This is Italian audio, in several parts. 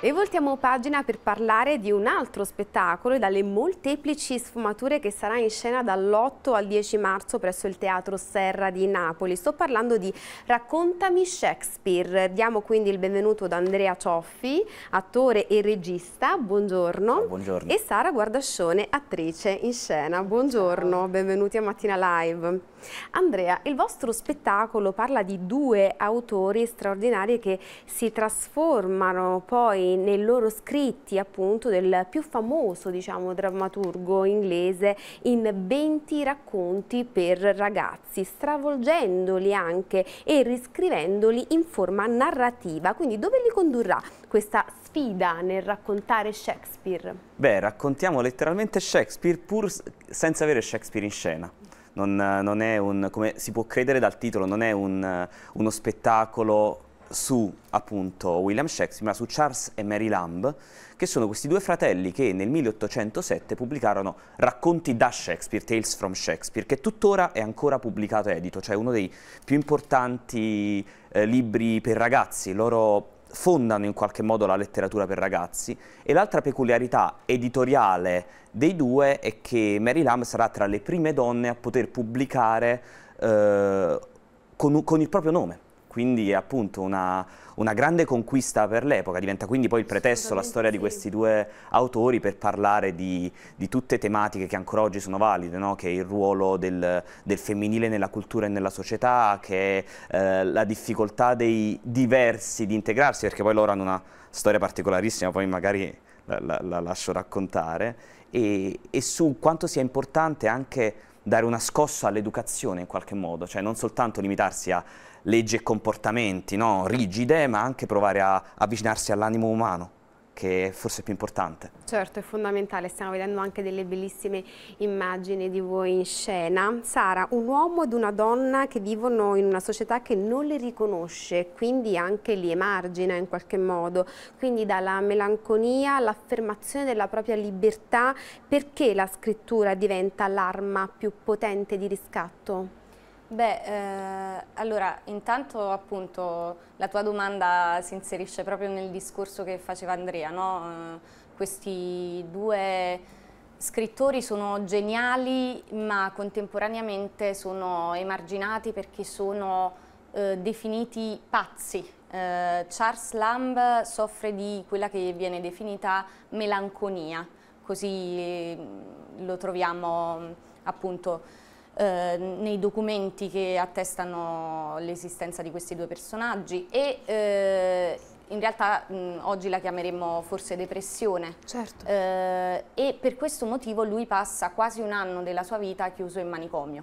E voltiamo pagina per parlare di un altro spettacolo e dalle molteplici sfumature che sarà in scena dall'8 al 10 marzo presso il Teatro Serra di Napoli. Sto parlando di Raccontami Shakespeare. Diamo quindi il benvenuto ad Andrea Cioffi, attore e regista, buongiorno. buongiorno. E Sara Guardascione, attrice in scena, buongiorno, benvenuti a Mattina Live. Andrea, il vostro spettacolo parla di due autori straordinari che si trasformano poi nei, nei, loro scritti appunto del più famoso diciamo, drammaturgo inglese in 20 racconti per ragazzi, stravolgendoli anche e riscrivendoli in forma narrativa. Quindi dove li condurrà questa sfida nel raccontare Shakespeare? Beh, raccontiamo letteralmente Shakespeare pur senza avere Shakespeare in scena. Non, non, è un, come si può credere dal titolo, non è un, uno spettacolo su appunto William Shakespeare, ma su Charles e Mary Lamb, che sono questi due fratelli che nel 1807 pubblicarono Racconti da Shakespeare, Tales from Shakespeare, che tuttora è ancora pubblicato edito, cioè uno dei più importanti eh, libri per ragazzi. Loro fondano in qualche modo la letteratura per ragazzi e l'altra peculiarità editoriale dei due è che Mary Lamb sarà tra le prime donne a poter pubblicare eh, con, con il proprio nome quindi è appunto una, una grande conquista per l'epoca, diventa quindi poi il pretesto, la storia di questi due autori per parlare di, di tutte tematiche che ancora oggi sono valide, no? che è il ruolo del, del, femminile nella cultura e nella società, che è eh, la difficoltà dei diversi di integrarsi, perché poi loro hanno una storia particolarissima, poi magari la, la, la lascio raccontare, e, e su quanto sia importante anche dare una scossa all'educazione in qualche modo, cioè non soltanto limitarsi a leggi e comportamenti no, rigide, ma anche provare a avvicinarsi all'animo umano che forse è più importante. Certo, è fondamentale, stiamo vedendo anche delle bellissime immagini di voi in scena. Sara, un uomo ed una donna che vivono in una società che non le riconosce, quindi anche li emargina in qualche modo, quindi dalla melanconia all'affermazione della propria libertà, perché la scrittura diventa l'arma più potente di riscatto? Beh, eh, allora, intanto appunto la tua domanda si inserisce proprio nel discorso che faceva Andrea, no? eh, questi due scrittori sono geniali ma contemporaneamente sono emarginati perché sono eh, definiti pazzi. Eh, Charles Lamb soffre di quella che viene definita melanconia, così mm, lo troviamo appunto Ehm, nei documenti che attestano l'esistenza di questi due personaggi e eh, in realtà mh, oggi la chiameremmo forse depressione. Certo. Eh, e per questo motivo lui passa quasi un anno della sua vita chiuso in manicomio.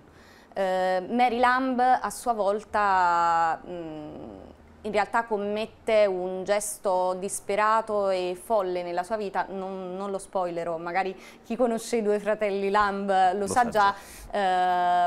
Eh, Mary Lamb a sua volta... Mh, in realtà commette un gesto disperato e folle nella sua vita, non, non lo spoilerò, magari chi conosce i due fratelli Lamb lo, lo sa già, eh,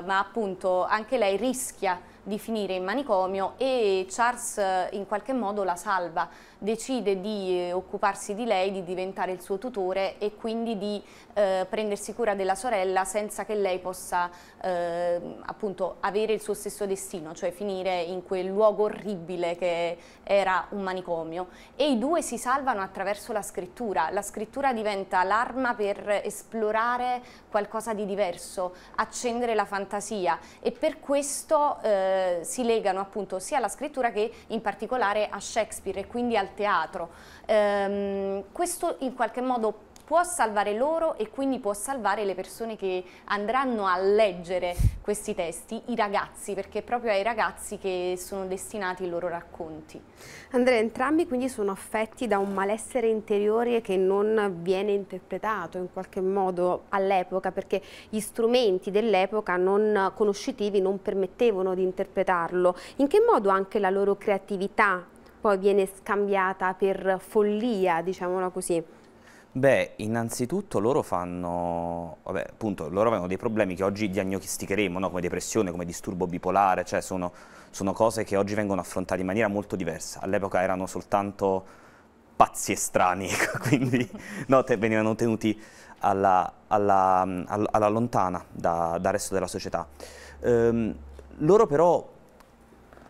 ma appunto anche lei rischia di finire in manicomio e Charles eh, in qualche modo la salva decide di eh, occuparsi di lei, di diventare il suo tutore e quindi di eh, prendersi cura della sorella senza che lei possa eh, appunto avere il suo stesso destino, cioè finire in quel luogo orribile che era un manicomio. E i due si salvano attraverso la scrittura. La scrittura diventa l'arma per esplorare qualcosa di diverso, accendere la fantasia e per questo eh, si legano appunto sia alla scrittura che in particolare a Shakespeare e quindi al al teatro. Ehm, questo in qualche modo può salvare loro e quindi può salvare le persone che andranno a leggere questi testi, i ragazzi, perché è proprio ai ragazzi che sono destinati i loro racconti. Andrea, entrambi quindi sono affetti da un malessere interiore che non viene interpretato in qualche modo all'epoca, perché gli strumenti dell'epoca non conoscitivi non permettevano di interpretarlo. In che modo anche la loro creatività poi viene scambiata per follia, diciamola così? Beh, innanzitutto loro fanno, vabbè, appunto, loro avevano dei problemi che oggi diagnosticheremo, no? come depressione, come disturbo bipolare, cioè sono, sono cose che oggi vengono affrontate in maniera molto diversa. All'epoca erano soltanto pazzi e strani, ecco, quindi no, te, venivano tenuti alla, alla, alla, alla lontana da, dal resto della società. Ehm, loro però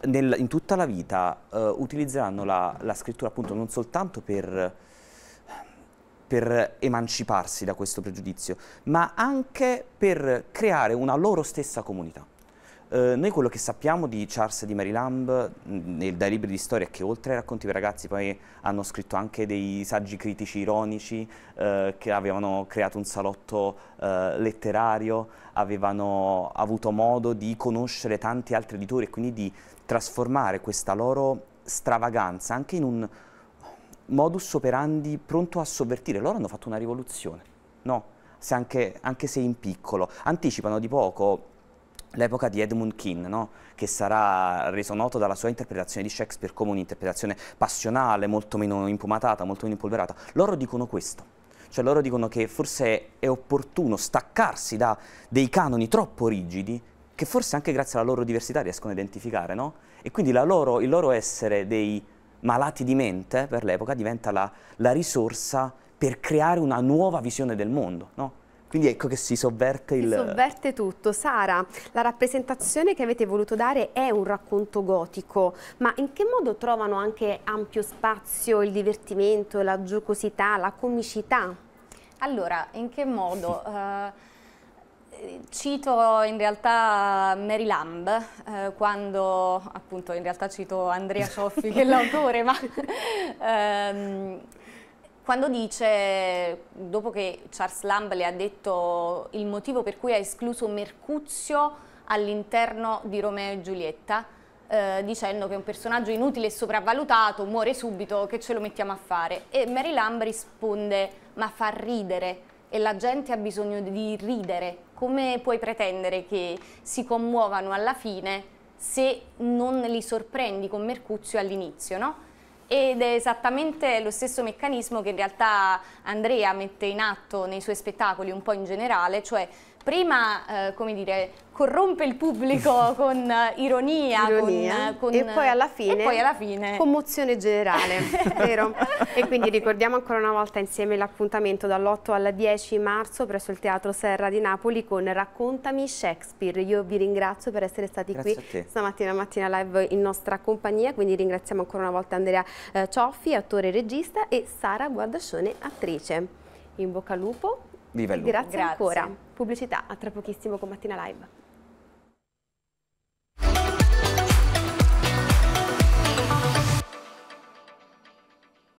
nel, in tutta la vita eh, utilizzeranno la, la, scrittura appunto non soltanto per, per emanciparsi da questo pregiudizio, ma anche per creare una loro stessa comunità. Eh, noi quello che sappiamo di Charles e di Marylamb mm, nel, dai libri di storia è che oltre ai racconti per ragazzi poi hanno scritto anche dei saggi critici ironici eh, che avevano creato un salotto eh, letterario, avevano avuto modo di conoscere tanti altri editori e quindi di trasformare questa loro stravaganza anche in un modus operandi pronto a sovvertire. Loro hanno fatto una rivoluzione, no? Se anche, anche se in piccolo. Anticipano di poco l'epoca di Edmund Keane, no? che sarà reso noto dalla sua interpretazione di Shakespeare come un'interpretazione passionale, molto meno impumatata, molto meno impolverata. Loro dicono questo, cioè loro dicono che forse è opportuno staccarsi da dei canoni troppo rigidi che forse anche grazie alla loro diversità riescono a identificare, no? E quindi loro, il loro essere dei malati di mente per l'epoca diventa la, la risorsa per creare una nuova visione del mondo, no? Quindi ecco che si sovverte il... Si sovverte tutto. Sara, la rappresentazione che avete voluto dare è un racconto gotico, ma in che modo trovano anche ampio spazio il divertimento, la giocosità, la comicità? Allora, in che modo? Uh cito in realtà Mary Lamb, eh, quando appunto in realtà cito Andrea Cioffi che è l'autore, ma ehm, quando dice, dopo che Charles Lamb le ha detto il motivo per cui ha escluso Mercuzio all'interno di Romeo e Giulietta, eh, dicendo che è un personaggio inutile e sopravvalutato, muore subito, che ce lo mettiamo a fare. E Mary Lamb risponde, ma fa ridere e la gente ha bisogno di ridere. Come puoi pretendere che si commuovano alla fine se non li sorprendi con Mercuzio all'inizio, no? ed è esattamente lo stesso meccanismo che in realtà Andrea mette in atto nei suoi spettacoli un po' in generale, cioè prima, eh, come dire, corrompe il pubblico eh, con ironia, ironia. Eh, con, con, e, poi alla fine, poi alla fine... commozione generale, vero? E quindi ricordiamo ancora una volta insieme l'appuntamento dall'8 al 10 marzo presso il Teatro Serra di Napoli con Raccontami Shakespeare. Io vi ringrazio per essere stati Grazie qui stamattina mattina live in nostra compagnia, quindi ringraziamo ancora una volta Andrea eh, Cioffi, attore e regista e Sara Guardascione, attrice. In bocca al lupo Viva il lupo. Grazie, Grazie ancora. Pubblicità, a tra pochissimo con Mattina Live.